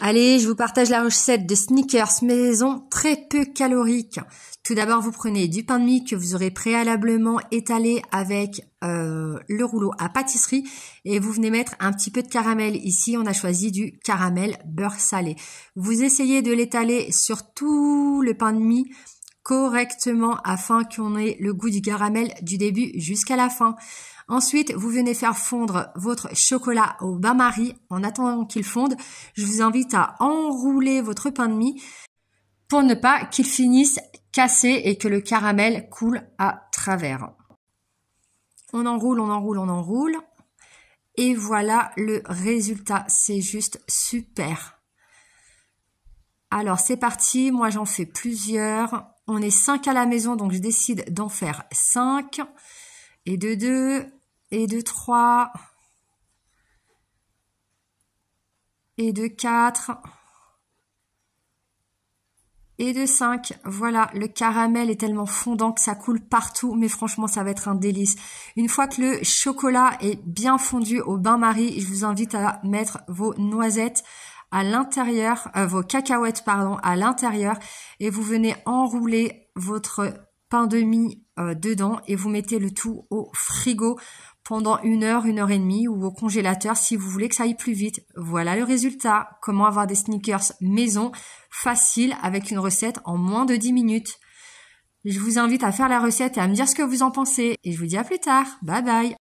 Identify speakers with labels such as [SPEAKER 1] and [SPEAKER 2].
[SPEAKER 1] Allez, je vous partage la recette de sneakers maison très peu calorique. Tout d'abord, vous prenez du pain de mie que vous aurez préalablement étalé avec euh, le rouleau à pâtisserie et vous venez mettre un petit peu de caramel. Ici, on a choisi du caramel beurre salé. Vous essayez de l'étaler sur tout le pain de mie correctement afin qu'on ait le goût du caramel du début jusqu'à la fin. Ensuite, vous venez faire fondre votre chocolat au bain-marie en attendant qu'il fonde. Je vous invite à enrouler votre pain de mie pour ne pas qu'il finisse cassé et que le caramel coule à travers. On enroule, on enroule, on enroule. Et voilà le résultat. C'est juste super. Alors c'est parti, moi j'en fais plusieurs. On est 5 à la maison, donc je décide d'en faire 5. Et de 2, et de 3, et de 4, et de 5. Voilà, le caramel est tellement fondant que ça coule partout, mais franchement, ça va être un délice. Une fois que le chocolat est bien fondu au bain-marie, je vous invite à mettre vos noisettes à l'intérieur, euh, vos cacahuètes, pardon, à l'intérieur et vous venez enrouler votre pain de mie euh, dedans et vous mettez le tout au frigo pendant une heure, une heure et demie ou au congélateur si vous voulez que ça aille plus vite. Voilà le résultat. Comment avoir des sneakers maison facile avec une recette en moins de 10 minutes. Je vous invite à faire la recette et à me dire ce que vous en pensez et je vous dis à plus tard. Bye bye